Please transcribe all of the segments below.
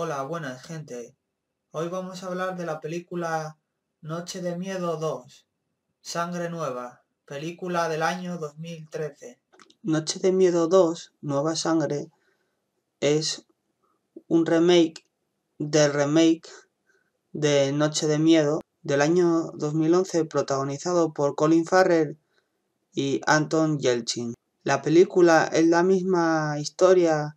Hola, buenas gente. Hoy vamos a hablar de la película Noche de Miedo 2, Sangre Nueva, película del año 2013. Noche de Miedo 2, Nueva Sangre, es un remake del remake de Noche de Miedo del año 2011 protagonizado por Colin Farrell y Anton Yelchin. La película es la misma historia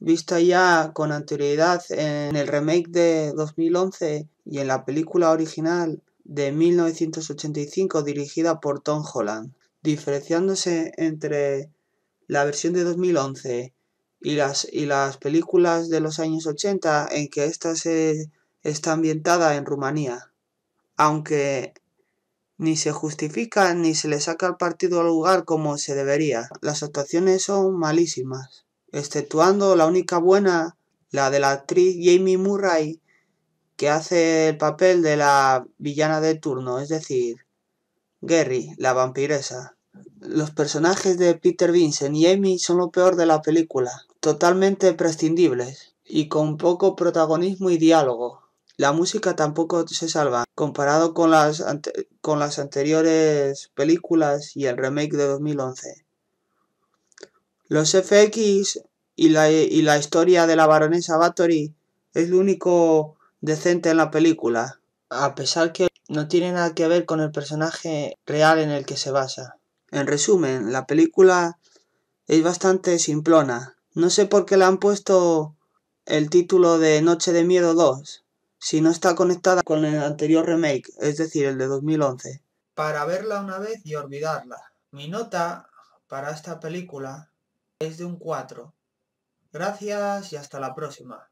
vista ya con anterioridad en el remake de 2011 y en la película original de 1985 dirigida por Tom Holland, diferenciándose entre la versión de 2011 y las, y las películas de los años 80 en que ésta se está ambientada en Rumanía, aunque ni se justifica ni se le saca el partido al lugar como se debería. Las actuaciones son malísimas exceptuando la única buena, la de la actriz Jamie Murray, que hace el papel de la villana de turno, es decir, Gary, la vampiresa. Los personajes de Peter Vincent y Amy son lo peor de la película, totalmente prescindibles y con poco protagonismo y diálogo. La música tampoco se salva, comparado con las, con las anteriores películas y el remake de 2011. Los FX y la, historia de la baronesa Bathory es lo único decente en la película, a pesar que no tiene nada que ver con el personaje real en el que se basa. En resumen, la película es bastante simplona. No sé por qué le han puesto el título de Noche de Miedo 2, si no está conectada con el anterior remake, es decir, el de 2011. Para verla una vez y olvidarla. Mi nota para esta película es de un 4. Gracias y hasta la próxima.